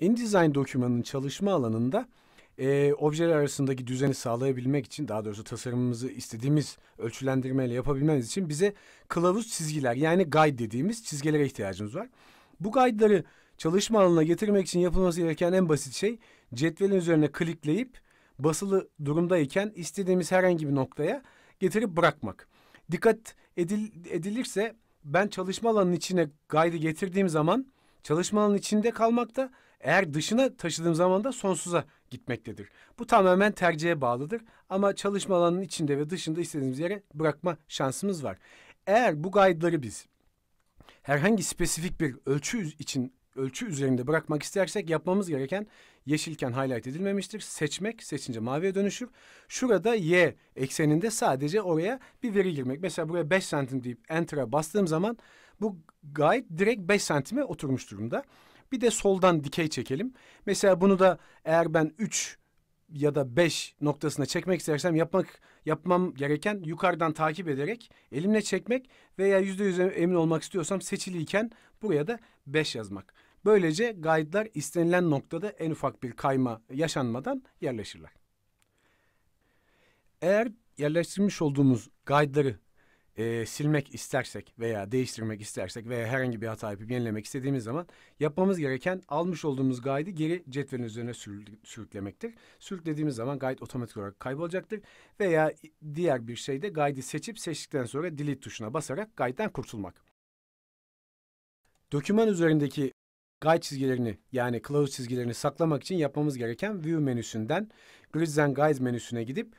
InDesign dokümanının çalışma alanında e, objeler arasındaki düzeni sağlayabilmek için daha doğrusu tasarımımızı istediğimiz ölçülendirmeyle yapabilmemiz için bize kılavuz çizgiler yani guide dediğimiz çizgilere ihtiyacımız var. Bu guide'ları çalışma alanına getirmek için yapılması gereken en basit şey cetvelin üzerine klikleyip basılı durumdayken istediğimiz herhangi bir noktaya getirip bırakmak. Dikkat edil, edilirse ben çalışma alanının içine guide'ı getirdiğim zaman çalışma alanının içinde kalmakta eğer dışına taşıdığım zaman da sonsuza gitmektedir. Bu tamamen tercihe bağlıdır ama çalışma alanının içinde ve dışında istediğimiz yere bırakma şansımız var. Eğer bu guide'ları biz herhangi spesifik bir ölçü için ölçü üzerinde bırakmak istersek yapmamız gereken yeşilken highlight edilmemiştir. Seçmek, seçince maviye dönüşür. Şurada Y ekseninde sadece oraya bir veri girmek. Mesela buraya 5 santim deyip Enter'a bastığım zaman bu guide direkt 5 santime oturmuş durumda. Bir de soldan dikey çekelim. Mesela bunu da eğer ben 3 ya da 5 noktasına çekmek istersem yapmak yapmam gereken yukarıdan takip ederek elimle çekmek veya yüzde yüz emin olmak istiyorsam seçiliyken buraya da 5 yazmak. Böylece guide'lar istenilen noktada en ufak bir kayma yaşanmadan yerleşirler. Eğer yerleştirmiş olduğumuz guide'ları e, silmek istersek veya değiştirmek istersek veya herhangi bir hata yapıp yenilemek istediğimiz zaman yapmamız gereken almış olduğumuz gaydi geri cetvelin üzerine sürüklemektir. Sürüklediğimiz zaman guide otomatik olarak kaybolacaktır veya diğer bir şeyde gaydi seçip seçtikten sonra delete tuşuna basarak guide'den kurtulmak. Doküman üzerindeki guide çizgilerini yani kılavuz çizgilerini saklamak için yapmamız gereken view menüsünden grids and guides menüsüne gidip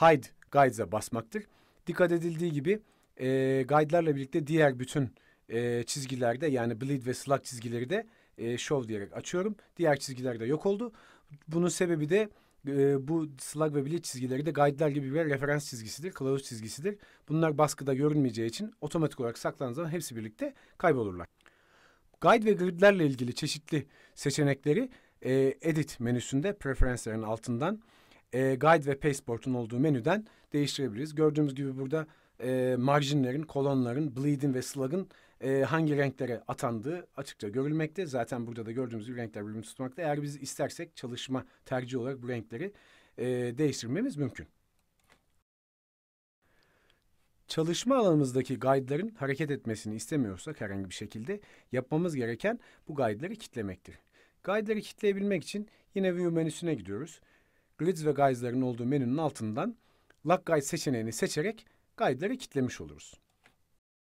hide guides'e basmaktır. Dikkat edildiği gibi e, guide'larla birlikte diğer bütün e, çizgilerde yani bleed ve slug çizgileri de e, show diyerek açıyorum. Diğer çizgiler de yok oldu. Bunun sebebi de e, bu slug ve bleed çizgileri de guide'lar gibi bir referans çizgisidir, kılavuz çizgisidir. Bunlar baskıda görünmeyeceği için otomatik olarak saklandığı zaman hepsi birlikte kaybolurlar. Guide ve gridlerle ilgili çeşitli seçenekleri e, Edit menüsünde preferansların altından e, Guide ve Pasteboard'un olduğu menüden değiştirebiliriz. Gördüğümüz gibi burada e, marjinlerin, kolonların, bleed'in ve slug'ın e, hangi renklere atandığı açıkça görülmekte. Zaten burada da gördüğümüz gibi renkler birbirini tutmakta. Eğer biz istersek çalışma tercih olarak bu renkleri e, değiştirmemiz mümkün. Çalışma alanımızdaki guide'ların hareket etmesini istemiyorsak herhangi bir şekilde yapmamız gereken bu guide'ları kitlemektir. Guide'ları kitleyebilmek için yine view menüsüne gidiyoruz. Grids ve guide'ların olduğu menünün altından lock guide seçeneğini seçerek guide'ları kitlemiş oluruz.